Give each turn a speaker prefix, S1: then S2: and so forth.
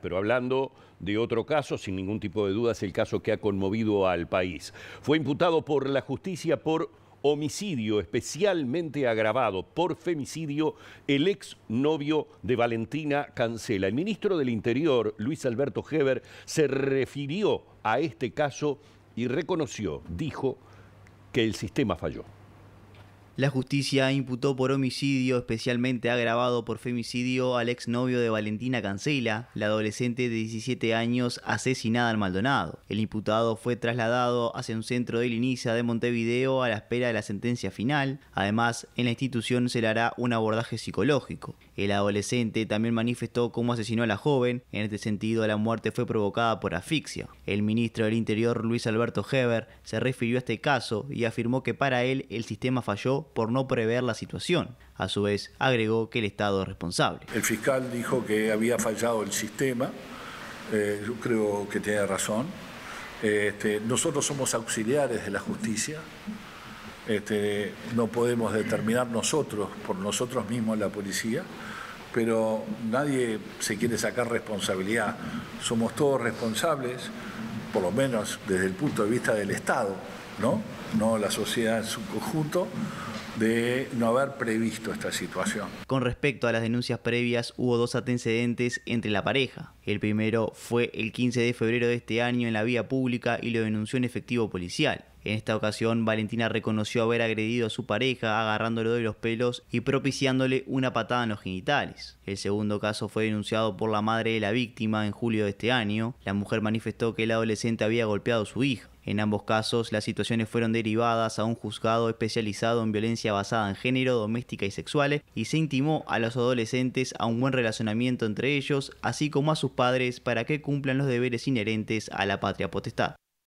S1: pero hablando de otro caso, sin ningún tipo de duda es el caso que ha conmovido al país. Fue imputado por la justicia por homicidio especialmente agravado por femicidio el ex novio de Valentina Cancela. El ministro del Interior, Luis Alberto Heber, se refirió a este caso y
S2: reconoció, dijo, que el sistema falló. La justicia imputó por homicidio especialmente agravado por femicidio al exnovio de Valentina Cancela, la adolescente de 17 años asesinada en Maldonado. El imputado fue trasladado hacia un centro de linicia de Montevideo a la espera de la sentencia final. Además, en la institución se le hará un abordaje psicológico. El adolescente también manifestó cómo asesinó a la joven. En este sentido, la muerte fue provocada por asfixia. El ministro del Interior, Luis Alberto Heber, se refirió a este caso y afirmó que para él el sistema falló por no prever la situación. A su vez, agregó que el Estado es responsable.
S3: El fiscal dijo que había fallado el sistema. Eh, yo creo que tiene razón. Este, nosotros somos auxiliares de la justicia. Este, no podemos determinar nosotros, por nosotros mismos, la policía pero nadie se quiere sacar responsabilidad. Somos todos responsables, por lo menos desde el punto de vista del Estado, ¿no? No la sociedad en su conjunto, de no haber previsto esta situación.
S2: Con respecto a las denuncias previas, hubo dos antecedentes entre la pareja. El primero fue el 15 de febrero de este año en la vía pública y lo denunció en efectivo policial. En esta ocasión, Valentina reconoció haber agredido a su pareja agarrándolo de los pelos y propiciándole una patada en los genitales. El segundo caso fue denunciado por la madre de la víctima en julio de este año. La mujer manifestó que el adolescente había golpeado a su hija. En ambos casos, las situaciones fueron derivadas a un juzgado especializado en violencia basada en género, doméstica y sexuales, y se intimó a los adolescentes a un buen relacionamiento entre ellos, así como a sus padres, para que cumplan los deberes inherentes a la patria potestad.